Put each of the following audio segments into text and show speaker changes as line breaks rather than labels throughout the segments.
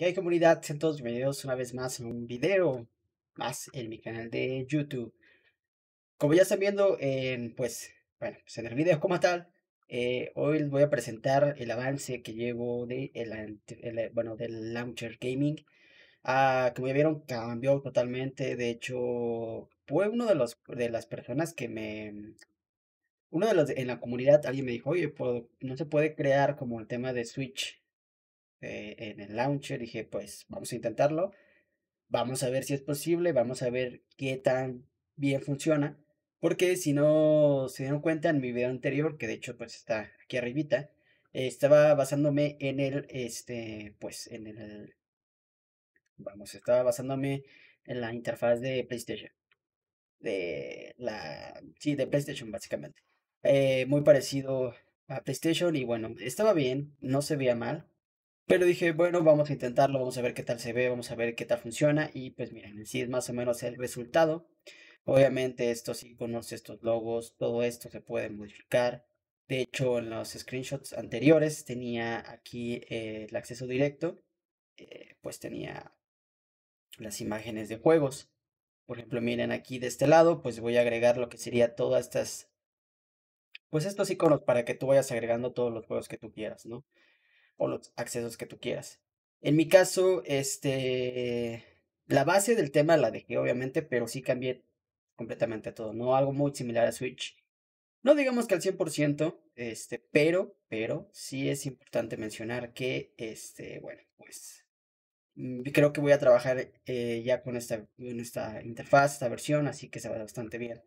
¿Qué hay comunidad? Sean todos bienvenidos una vez más en un video más en mi canal de YouTube. Como ya están viendo, pues, bueno, pues, en el video como tal, eh, hoy les voy a presentar el avance que llevo de bueno, del Launcher Gaming. Ah, como ya vieron, cambió totalmente. De hecho, fue uno de, los, de las personas que me... Uno de los en la comunidad, alguien me dijo, oye, no se puede crear como el tema de Switch eh, en el launcher. Dije, pues vamos a intentarlo. Vamos a ver si es posible. Vamos a ver qué tan bien funciona. Porque si no se dieron cuenta en mi video anterior, que de hecho pues está aquí arribita, estaba basándome en el, este, pues en el, vamos, estaba basándome en la interfaz de PlayStation. De la, sí, de PlayStation básicamente. Eh, muy parecido a PlayStation y bueno, estaba bien, no se veía mal. Pero dije, bueno, vamos a intentarlo, vamos a ver qué tal se ve, vamos a ver qué tal funciona. Y pues miren, sí es más o menos el resultado. Obviamente estos iconos, estos logos, todo esto se puede modificar. De hecho, en los screenshots anteriores tenía aquí eh, el acceso directo. Eh, pues tenía las imágenes de juegos. Por ejemplo, miren aquí de este lado, pues voy a agregar lo que sería todas estas... Pues estos iconos para que tú vayas agregando todos los juegos que tú quieras, ¿no? o los accesos que tú quieras. En mi caso, este, la base del tema la dejé obviamente, pero sí cambié completamente todo, ¿no? Algo muy similar a Switch. No digamos que al 100%, este, pero, pero sí es importante mencionar que, este, bueno, pues mm, creo que voy a trabajar eh, ya con esta, con esta interfaz, esta versión, así que se va bastante bien.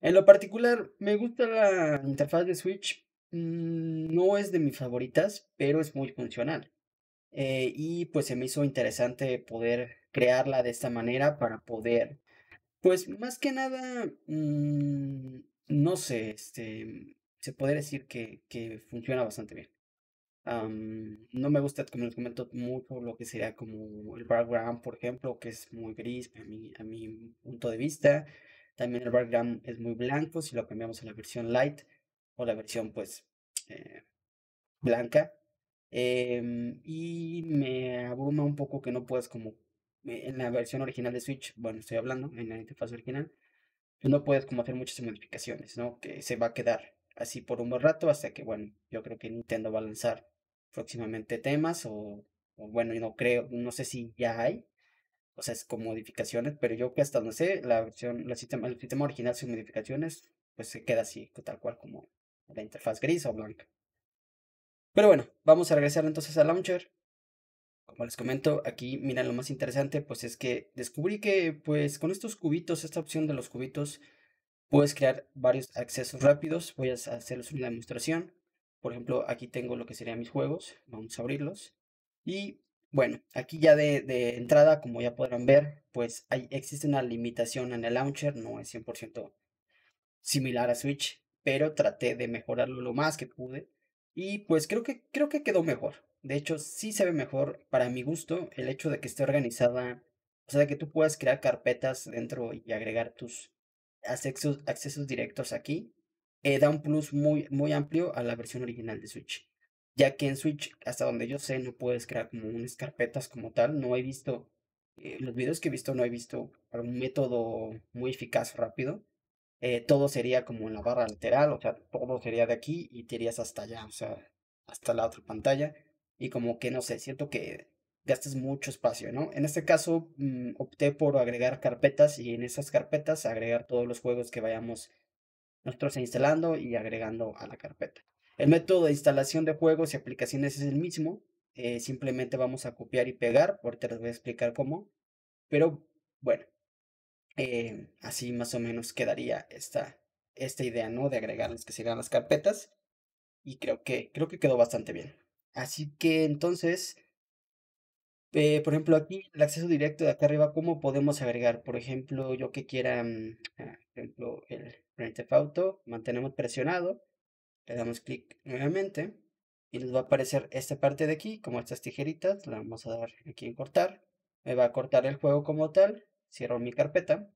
En lo particular, me gusta la interfaz de Switch Mm, no es de mis favoritas, pero es muy funcional. Eh, y pues se me hizo interesante poder crearla de esta manera para poder, pues más que nada, mm, no sé, este, se puede decir que, que funciona bastante bien. no me gusta, como les comento, mucho lo que sería como el background, por ejemplo, que es muy gris a mi, a mi punto de vista. También el background es muy blanco, si lo cambiamos a la versión light, o la versión pues eh, blanca. Em, y me abruma un poco que no puedes como eh, en la versión original de Switch, bueno, estoy hablando en la interfaz original, pues, no puedes como hacer muchas modificaciones, ¿no? Que se va a quedar así por un buen rato hasta que, bueno, yo creo que Nintendo va a lanzar próximamente temas o, o bueno, no creo, no sé si ya hay, o sea, es con modificaciones, pero yo que hasta no sé, la versión, la sistema, el sistema original sin modificaciones, pues se queda así, tal cual como, la interfaz gris o blanca. Pero bueno, vamos a regresar entonces al launcher. Como les comento, aquí miren lo más interesante, pues es que descubrí que pues con estos cubitos, esta opción de los cubitos, puedes crear varios accesos rápidos. Voy a hacerles una demostración. Por ejemplo, aquí tengo lo que serían mis juegos. Vamos a abrirlos. Y bueno, aquí ya de, entrada, como ya podrán ver, pues existe una limitación en el launcher. No es 100% similar a Switch pero traté de mejorarlo lo más que pude y pues creo que, creo que quedó mejor. De hecho, sí se ve mejor para mi gusto el hecho de que esté organizada, o sea, de que tú puedas crear carpetas dentro y agregar tus accesos, accesos directos aquí. Eh, da un plus muy, muy amplio a la versión original de Switch. Ya que en Switch, hasta donde yo sé, no puedes crear como unas carpetas como tal. No he visto, eh, los videos que he visto, no he visto un método muy eficaz, rápido eh, todo sería como en la barra lateral, o sea, todo sería de aquí y te hasta allá, o sea, hasta la otra pantalla. Y como que no sé, siento que gastas mucho espacio, ¿no? En este caso mm, opté por agregar carpetas y en esas carpetas agregar todos los juegos que vayamos nosotros instalando y agregando a la carpeta. El método de instalación de juegos y aplicaciones es el mismo, eh, simplemente vamos a copiar y pegar, ahorita les voy a explicar cómo, pero bueno, eh, así más o menos quedaría esta, esta idea, ¿no? De agregarles que serían las carpetas. Y creo que, creo que quedó bastante bien. Así que entonces, eh, por ejemplo, aquí el acceso directo de acá arriba, ¿cómo podemos agregar? Por ejemplo, yo que quiera, mm, ah, ejemplo, el Printf Auto, mantenemos presionado, le damos clic nuevamente y nos va a aparecer esta parte de aquí, como estas tijeritas, la vamos a dar aquí en cortar, me va a cortar el juego como tal cierro mi carpeta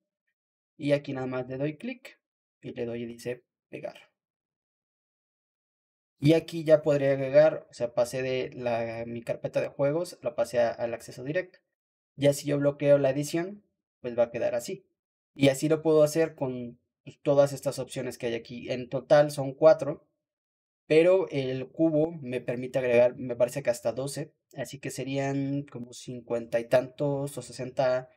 y aquí nada más le doy clic y le doy y dice pegar. Y aquí ya podría agregar, o sea, pasé de la, mi carpeta de juegos, la pasé al acceso directo. Ya si yo bloqueo la edición, pues va a quedar así. Y así lo puedo hacer con pues, todas estas opciones que hay aquí. En total son cuatro, pero el cubo me permite agregar, me parece que hasta 12, así que serían como cincuenta y tantos o 60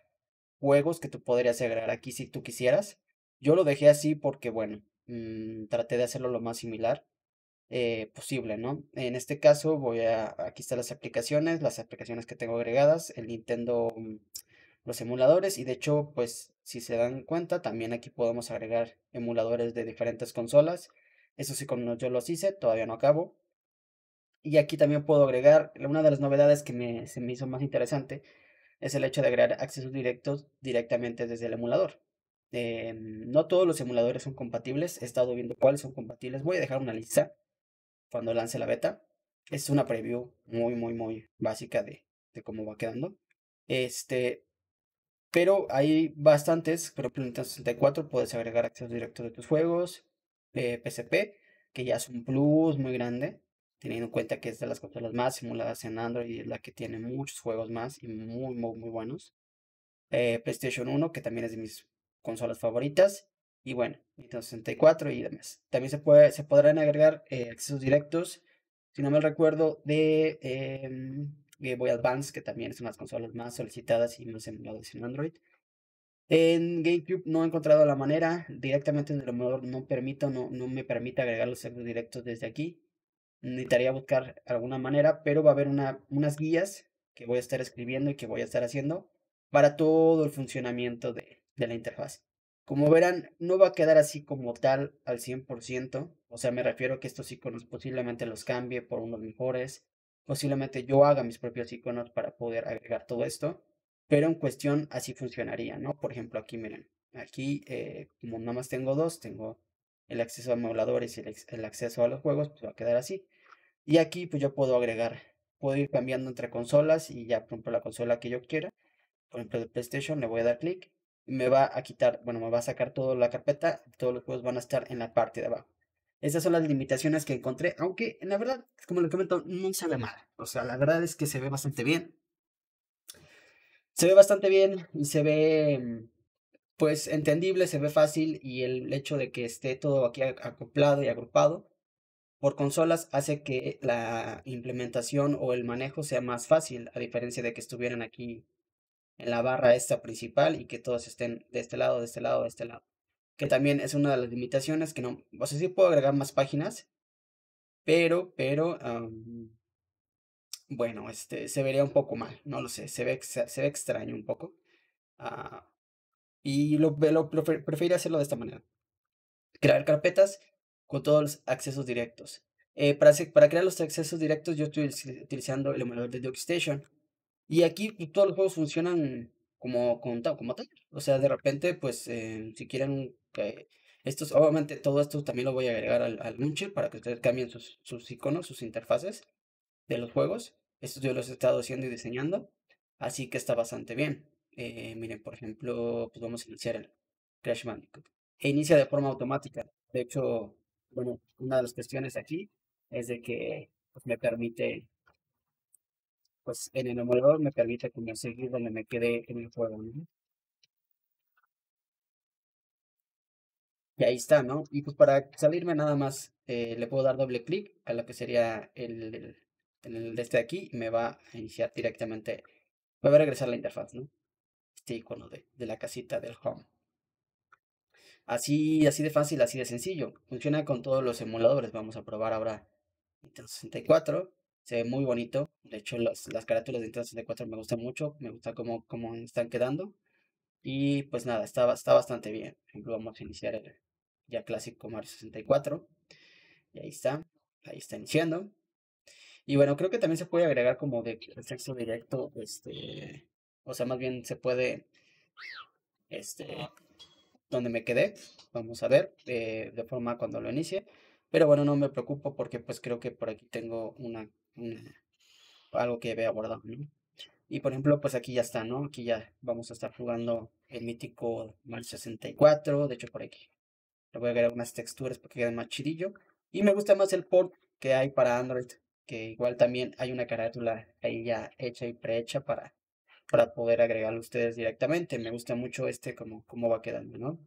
juegos que tú podrías agregar aquí si tú quisieras. Yo lo dejé así porque, bueno, mm, traté de hacerlo lo más similar eh, posible, ¿no? En este caso voy a, aquí están las aplicaciones, las aplicaciones que tengo agregadas, el Nintendo, mm, los emuladores y de hecho, pues si se dan cuenta, también aquí podemos agregar emuladores de diferentes consolas. Eso sí, como yo los hice, todavía no acabo. Y aquí también puedo agregar, una de las novedades que se me hizo más interesante es el hecho de agregar accesos directos directamente desde el emulador. Eh, no todos los emuladores son compatibles, he estado viendo cuáles son compatibles, voy a dejar una lista cuando lance la beta. Es una preview muy, muy, muy básica de, de cómo va quedando. Este, pero hay bastantes, pero planeta 64 puedes agregar accesos directos de tus juegos, PCP, eh, que ya es un plus muy grande teniendo en cuenta que es de las consolas más simuladas en Android y es la que tiene muchos juegos más y muy, muy, muy buenos. Eh, PlayStation 1, que también es de mis consolas favoritas. Y bueno, Nintendo 64 y demás. También se, puede, se podrán agregar eh, accesos directos, si no me recuerdo, de em, Game Boy Advance, que también es una de las consolas más solicitadas y más emuladas en Android. En GameCube no he encontrado la manera, directamente en el emulador no, permito, no, no me permite agregar los accesos directos desde aquí necesitaría buscar alguna manera, pero va a haber una, unas guías que voy a estar escribiendo y que voy a estar haciendo para todo el funcionamiento de, de la interfaz. Como verán, no va a quedar así como tal al 100%, o sea, me refiero a que estos iconos posiblemente los cambie por unos mejores, posiblemente yo haga mis propios iconos para poder agregar todo esto, pero en cuestión así funcionaría, ¿no? Por ejemplo, aquí miren, aquí eh, como nada más tengo dos, tengo el acceso a emuladores y el, acceso a los juegos, pues, va a quedar así. Y aquí pues yo puedo agregar, puedo ir cambiando entre consolas y ya, por ejemplo, la consola que yo quiera, por ejemplo, de PlayStation, le voy a dar clic y me va a quitar, bueno, me va a sacar toda la carpeta, todos los juegos van a estar en la parte de abajo. esas son las limitaciones que encontré, aunque en la verdad, como lo comento, no se ve mal. O sea, la verdad es que se ve bastante bien. Se ve bastante bien y se ve mm, pues entendible, se ve fácil y el hecho de que esté todo aquí acoplado y agrupado por consolas hace que la implementación o el manejo sea más fácil, a diferencia de que estuvieran aquí en la barra esta principal y que todos estén de este lado, de este lado, de este lado. Que también es una de las limitaciones que no, o sea, sí puedo agregar más páginas, pero, pero, bueno, este, se vería un poco mal, no lo sé, se ve, se ve extraño un poco. Ah, y lo, lo, hacerlo de esta manera. Crear carpetas con todos los accesos directos. Eh, para, para crear los accesos directos yo estoy utilizando el emulador de Dockstation Y aquí todos los juegos funcionan como, como, tal. O sea, de repente, pues, eh, si quieren... estos, obviamente, todo esto también lo voy a agregar al, al para que ustedes cambien sus, sus iconos, sus interfaces de los juegos. Estos yo los he estado haciendo y diseñando. Así que está bastante bien. Eh, miren, por ejemplo, pues vamos a iniciar el Crash Bandicoot. E inicia de forma automática. De hecho, bueno, una de las cuestiones aquí es de que pues, me permite, pues en el emulador me permite me seguir donde me quede en el juego. Y ahí está, ¿no? Y pues para salirme nada más eh, le puedo dar doble clic a lo que sería el, de este aquí y me va a iniciar directamente, me va a regresar la interfaz, ¿no? icono de, la casita del home. Así, así de fácil, así de sencillo. Funciona con todos los emuladores. Vamos a probar ahora Nintendo 64. Se ve muy bonito. De hecho, las carátulas de Nintendo 64 me gustan mucho. Me gusta cómo, cómo están quedando. Y pues nada, está, está bastante bien. vamos a iniciar el ya clásico Mario 64. Y ahí está. Ahí está iniciando. Y bueno, creo que también se puede agregar como de sexo directo este, o sea, más bien se puede, este, donde me quedé, vamos a ver, eh, de forma cuando lo inicie, pero bueno, no me preocupo porque pues creo que por aquí tengo una, algo que había guardado, Y por ejemplo, pues aquí ya está, ¿no? Aquí ya vamos a estar jugando el mítico Mario 64, de hecho por aquí le voy a agregar unas texturas para que quede más chidillo. Y me gusta más el port que hay para Android, que igual también hay una carátula ahí ya hecha y prehecha para para poder agregarlo ustedes directamente. Me gusta mucho este como cómo va quedando, ¿no?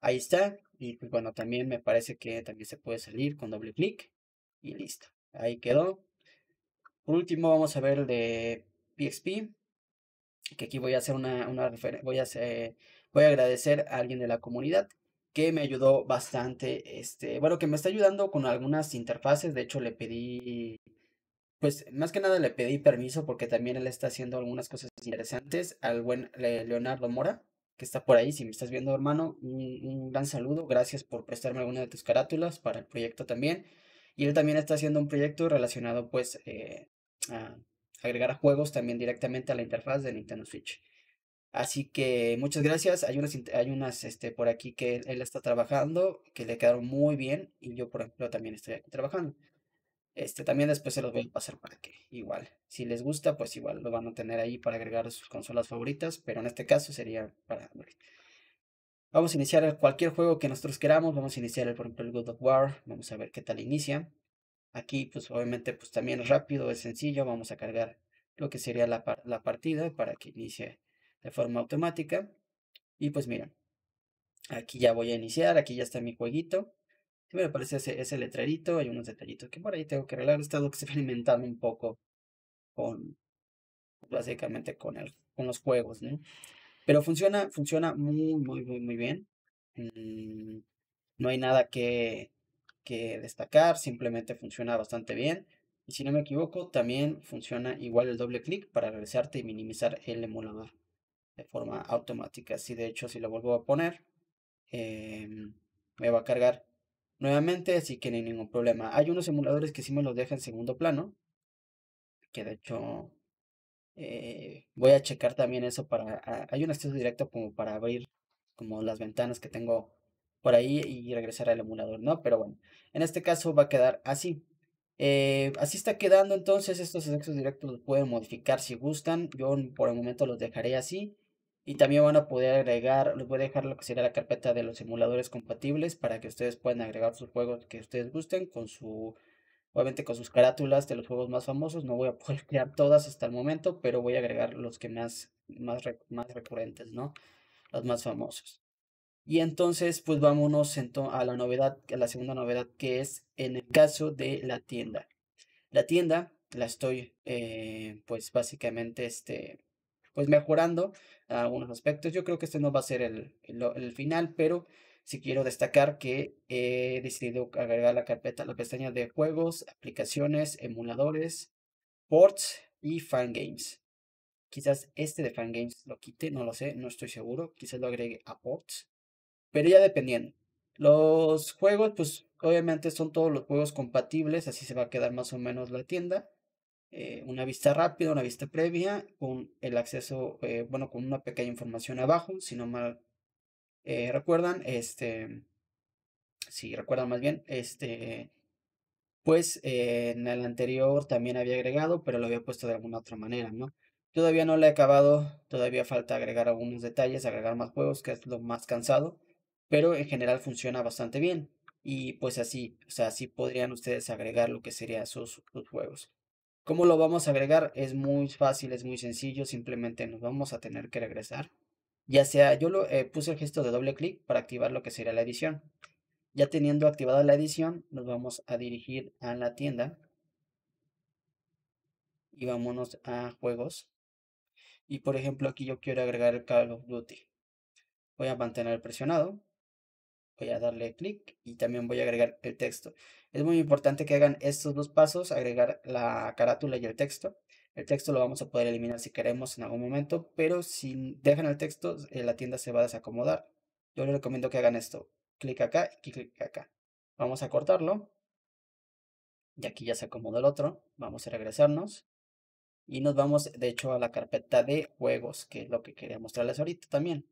Ahí está. Y pues, bueno, también me parece que también se puede salir con doble clic y listo. Ahí quedó. Por último, vamos a ver el de PXP, que aquí voy a hacer una, una voy a voy a agradecer a alguien de la comunidad que me ayudó bastante, este, bueno, que me está ayudando con algunas interfaces, de hecho le pedí pues más que nada le pedí permiso porque también él está haciendo algunas cosas interesantes al buen eh, Leonardo Mora, que está por ahí. Si me estás viendo, hermano, un, gran saludo. Gracias por prestarme alguna de tus carátulas para el proyecto también. Y él también está haciendo un proyecto relacionado pues eh, a agregar juegos también directamente a la interfaz de Nintendo Switch. Así que muchas gracias. Hay unas, hay unas este, por aquí que él, está trabajando, que le quedaron muy bien y yo, por ejemplo, también estoy aquí trabajando. Este, también después se los voy a pasar para que igual, si les gusta, pues igual lo van a tener ahí para agregar sus consolas favoritas, pero en este caso sería para Vamos a iniciar cualquier juego que nosotros queramos, vamos a iniciar, por ejemplo, el God of War, vamos a ver qué tal inicia. Aquí, pues obviamente, pues también es rápido, es sencillo, vamos a cargar lo que sería la, la partida para que inicie de forma automática. Y pues mira, aquí ya voy a iniciar, aquí ya está mi jueguito. Me aparece ese, ese letrerito, hay unos detallitos que por ahí tengo que arreglar. He estado experimentando un poco con, básicamente con, el, con los juegos, Pero funciona, funciona muy, muy, muy, muy bien. Mm, no hay nada que, que destacar, simplemente funciona bastante bien. Y si no me equivoco, también funciona igual el doble clic para regresarte y minimizar el emulador de forma automática. Si de hecho, si lo vuelvo a poner, em, me va a cargar Nuevamente, así que no hay ningún problema. Hay unos emuladores que sí me los dejan en segundo plano. Que de hecho eh, voy a checar también eso para... Ah, hay un acceso directo como para abrir como las ventanas que tengo por ahí y regresar al emulador, ¿no? Pero bueno, en este caso va a quedar así. Eh, así está quedando entonces, estos accesos directos los pueden modificar si gustan. Yo por el momento los dejaré así. Y también van a poder agregar, les voy a dejar lo que será la carpeta de los simuladores compatibles para que ustedes puedan agregar sus juegos que ustedes gusten con su, obviamente con sus carátulas de los juegos más famosos. No voy a poder crear todas hasta el momento, pero voy a agregar los que más, más, recurrentes, ¿no? Los más famosos. Y entonces, pues vámonos a la novedad, a la segunda novedad que es en el caso de la tienda. La tienda la estoy, eh, pues básicamente, este, pues mejorando algunos aspectos. Yo creo que este no va a ser el, final, pero sí quiero destacar que he decidido agregar la carpeta, la pestaña de juegos, aplicaciones, emuladores, ports y fangames. Quizás este de fangames lo quite, no lo sé, no estoy seguro. Quizás lo agregue a ports, pero ya dependiendo. Los juegos, pues obviamente son todos los juegos compatibles, así se va a quedar más o menos la tienda. Eh, una vista rápida, una vista previa, con el acceso, eh, bueno, con una pequeña información abajo, si no mal eh, recuerdan, este, si recuerdan más bien, este, pues en el anterior también había agregado, pero lo había puesto de alguna otra manera, ¿no? Todavía no lo he acabado, todavía falta agregar algunos detalles, agregar más juegos, que es lo más cansado, pero en general funciona bastante bien. Y pues así, o sea, así podrían ustedes agregar lo que serían sus, sus juegos. ¿Cómo lo vamos a agregar? Es muy fácil, es muy sencillo, simplemente nos vamos a tener que regresar. Ya sea, yo lo, eh, puse el gesto de doble clic para activar lo que sería la edición. Ya teniendo activada la edición, nos vamos a dirigir a la tienda. Y vámonos a juegos. Y por ejemplo, aquí yo quiero agregar el Call of Duty. Voy a mantener presionado Voy a darle clic y también voy a agregar el texto. Es muy importante que hagan estos dos pasos, agregar la carátula y el texto. El texto lo vamos a poder eliminar si queremos en algún momento, pero si dejan el texto, eh, la tienda se va a desacomodar. Yo les recomiendo que hagan esto. Clic acá y clic acá. Vamos a cortarlo. Y aquí ya se acomodó el otro. Vamos a regresarnos. Y nos vamos, de hecho, a la carpeta de juegos, que es lo que quería mostrarles ahorita también.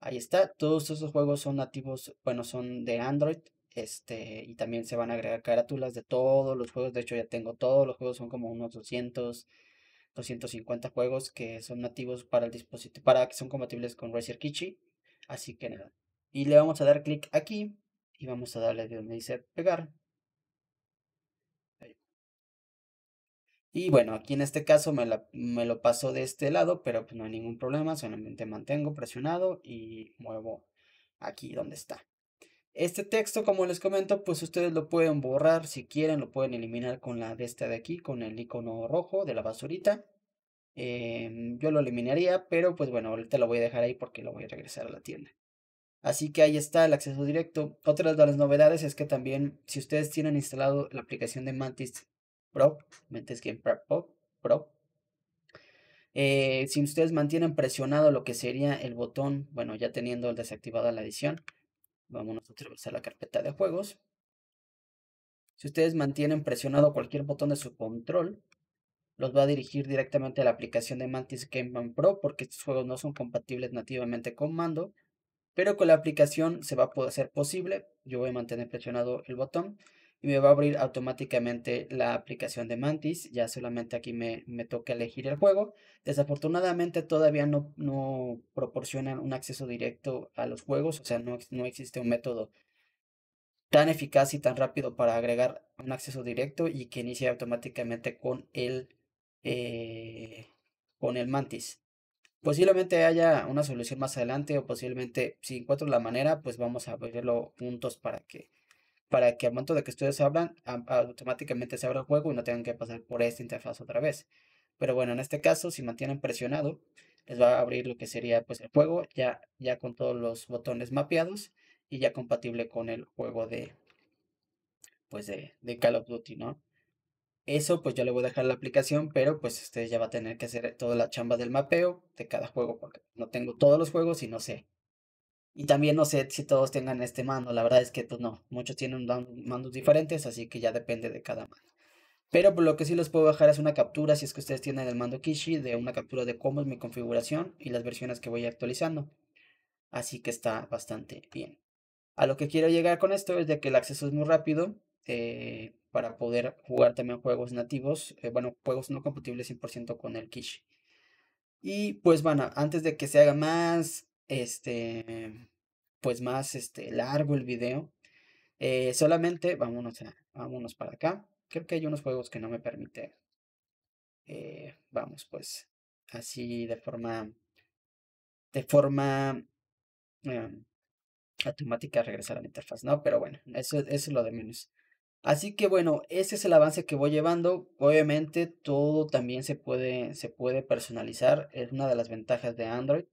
Ahí está, todos esos juegos son nativos, bueno, son de Android. Este, y también se van a agregar carátulas de todos los juegos. De hecho, ya tengo todos los juegos, son como unos 200, 250 juegos que son nativos para el dispositivo, para que son compatibles con Razer Kichi. Así que nada. Y le vamos a dar clic aquí y vamos a darle donde dice pegar. Y bueno, aquí en este caso me, lo paso de este lado, pero pues, no hay ningún problema, solamente mantengo presionado y muevo aquí donde está. Este texto, como les comento, pues ustedes lo pueden borrar si quieren, lo pueden eliminar con la de esta de aquí, con el icono rojo de la basurita. Em, yo lo eliminaría, pero pues bueno, ahorita lo voy a dejar ahí porque lo voy a regresar a la tienda. Así que ahí está el acceso directo. Otra de las novedades es que también, si ustedes tienen instalado la aplicación de Mantis Pro Mantis Game Pro Pro. Eh, si ustedes mantienen presionado lo que sería el botón, bueno, ya teniendo desactivada la edición, vámonos a vez a la carpeta de juegos. Si ustedes mantienen presionado cualquier botón de su control, los va a dirigir directamente a la aplicación de Mantis Game Man Pro porque estos juegos no son compatibles nativamente con mando, pero con la aplicación se va a poder hacer posible. Yo voy a mantener presionado el botón y me va a abrir automáticamente la aplicación de Mantis. Ya solamente aquí me, toca elegir el juego. Desafortunadamente todavía no, no proporcionan un acceso directo a los juegos, o sea, no, no existe un método tan eficaz y tan rápido para agregar un acceso directo y que inicie automáticamente con el, eh, con el mantis. Posiblemente haya una solución más adelante o posiblemente si encuentro la manera, pues vamos a verlo juntos para que para que al momento de que ustedes abran, automáticamente se abra el juego y no tengan que pasar por esta interfaz otra vez. Pero bueno, en este caso, si mantienen presionado, les va a abrir lo que sería pues el juego ya, ya con todos los botones mapeados y ya compatible con el juego de, pues de, Call of Duty, ¿no? Eso pues yo le voy a dejar la aplicación, pero pues ustedes ya va a tener que hacer toda la chamba del mapeo de cada juego, porque no tengo todos los juegos y no sé. Y también no sé si todos tengan este mando, la verdad es que pues no, muchos tienen mandos diferentes, así que ya depende de cada mando. Pero por pues, lo que sí los puedo dejar es una captura, si es que ustedes tienen el mando Kishi, de una captura de cómo es mi configuración y las versiones que voy actualizando. Así que está bastante bien. A lo que quiero llegar con esto es de que el acceso es muy rápido eh, para poder jugar también juegos nativos, eh, bueno, juegos no compatibles 100% con el Kishi. Y pues bueno, antes de que se haga más este, pues más este, largo el video. Eh, solamente, vámonos, a, vámonos para acá. Creo que hay unos juegos que no me permite. Eh, vamos, pues, así de forma, de forma eh, automática regresar a la interfaz, ¿no? Pero bueno, eso, eso es lo de menos. Así que bueno, ese es el avance que voy llevando. Obviamente todo también se puede, se puede personalizar. Es una de las ventajas de Android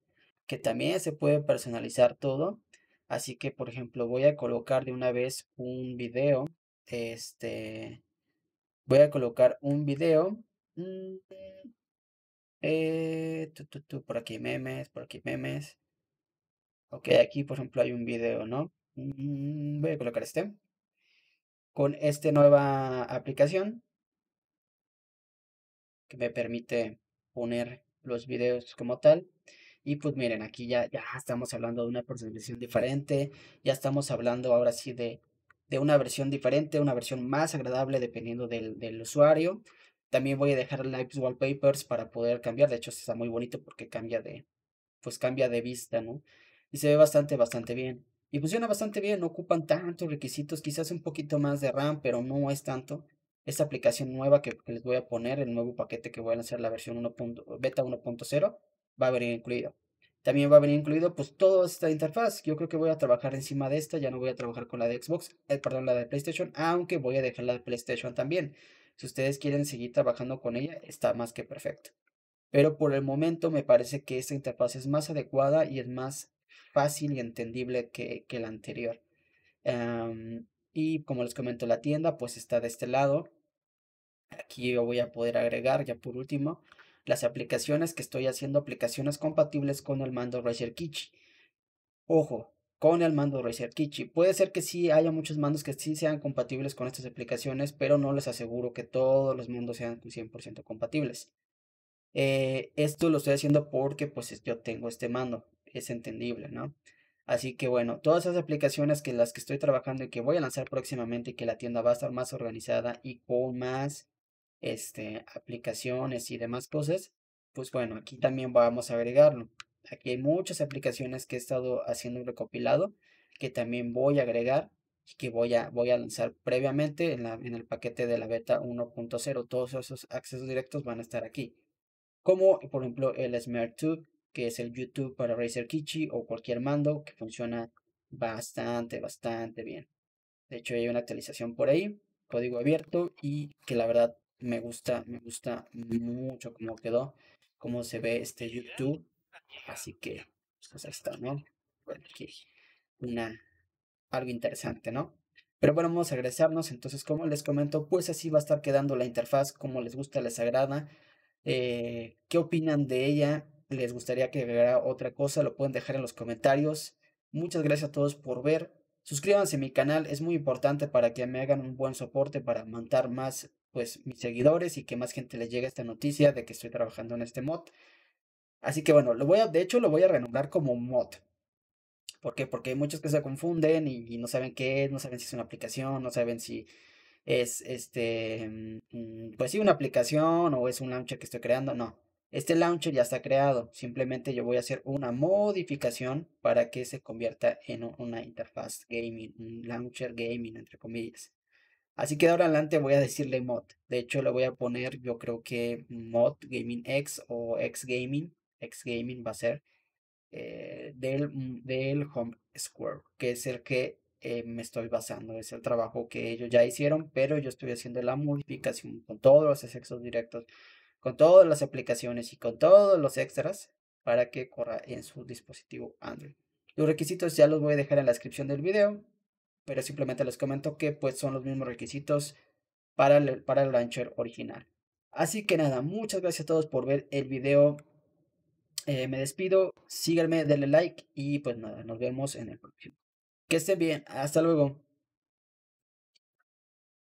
que también se puede personalizar todo. Así que, por ejemplo, voy a colocar de una vez un video. Este, voy a colocar un video. Mm, eh, por aquí memes, por aquí memes. Ok, aquí, por ejemplo, hay un video, ¿no? Mm, voy a colocar este. Con esta nueva aplicación que me permite poner los videos como tal. Y pues miren, aquí ya, ya estamos hablando de una presentación diferente, ya estamos hablando ahora sí de, de una versión diferente, una versión más agradable dependiendo del, del usuario. También voy a dejar live wallpapers para poder cambiar. De hecho, está muy bonito porque cambia de, pues cambia de vista, ¿no? Y se ve bastante, bastante bien. Y funciona bastante bien, no ocupan tantos requisitos, quizás un poquito más de RAM, pero no es tanto. Esta aplicación nueva que, les voy a poner, el nuevo paquete que voy a lanzar, la versión beta 1.0, va a venir incluido. También va a venir incluido pues toda esta interfaz. Yo creo que voy a trabajar encima de esta, ya no voy a trabajar con la de Xbox, eh, perdón, la de PlayStation, aunque voy a dejar la de PlayStation también. Si ustedes quieren seguir trabajando con ella, está más que perfecto. Pero por el momento me parece que esta interfaz es más adecuada y es más fácil y entendible que, que la anterior. y como les comento, la tienda pues está de este lado. Aquí yo voy a poder agregar ya por último las aplicaciones que estoy haciendo, aplicaciones compatibles con el mando Razer Kichi. Ojo, con el mando Razer Kichi. Puede ser que sí haya muchos mandos que sí sean compatibles con estas aplicaciones, pero no les aseguro que todos los mandos sean 100% compatibles. Eh, esto lo estoy haciendo porque pues yo tengo este mando, es entendible, ¿no? Así que bueno, todas esas aplicaciones que las que estoy trabajando y que voy a lanzar próximamente y que la tienda va a estar más organizada y con más este, aplicaciones y demás cosas, pues bueno, aquí también vamos a agregarlo. Aquí hay muchas aplicaciones que he estado haciendo recopilado que también voy a agregar y que voy a, voy a lanzar previamente en, la, en el paquete de la beta 1.0. Todos esos accesos directos van a estar aquí. Como por ejemplo el Smart que es el YouTube para Razer Kichi o cualquier mando que funciona bastante, bastante bien. De hecho, hay una actualización por ahí, código abierto y que la verdad me gusta, me gusta mucho cómo quedó, cómo se ve este YouTube. Así que, pues, pues ahí está, ¿no? Bueno, aquí una, algo interesante, ¿no? Pero bueno, vamos a regresarnos. Entonces, como les comento, pues así va a estar quedando la interfaz, como les gusta, les agrada. Eh, ¿Qué opinan de ella? ¿Les gustaría que agregara otra cosa? Lo pueden dejar en los comentarios. Muchas gracias a todos por ver. Suscríbanse a mi canal, es muy importante para que me hagan un buen soporte para montar más pues mis seguidores y que más gente les llegue esta noticia de que estoy trabajando en este mod. Así que bueno, lo voy de hecho lo voy a renombrar como mod. ¿Por qué? Porque hay muchos que se confunden y, no saben qué es, no saben si es una aplicación, no saben si es este, mm, mm, pues sí, una aplicación o es un launcher que estoy creando. No, este launcher ya está creado. Simplemente yo voy a hacer una modificación para que se convierta en una interfaz gaming, un launcher gaming, entre comillas. Así que de ahora en adelante voy a decirle mod. De hecho, le voy a poner, yo creo que mod gaming x o x gaming. X gaming va a ser eh, del, mm, del home square, que es el que eh, me estoy basando. Es el trabajo que ellos ya hicieron, pero yo estoy haciendo la modificación con todos los accesos directos, con todas las aplicaciones y con todos los extras para que corra en su dispositivo Android. Los requisitos ya los voy a dejar en la descripción del video pero simplemente les comento que pues son los mismos requisitos para el, para el launcher original. Así que nada, muchas gracias a todos por ver el video. Eh, me despido, síganme, denle like y pues nada, nos vemos en el próximo. Que estén bien, hasta luego.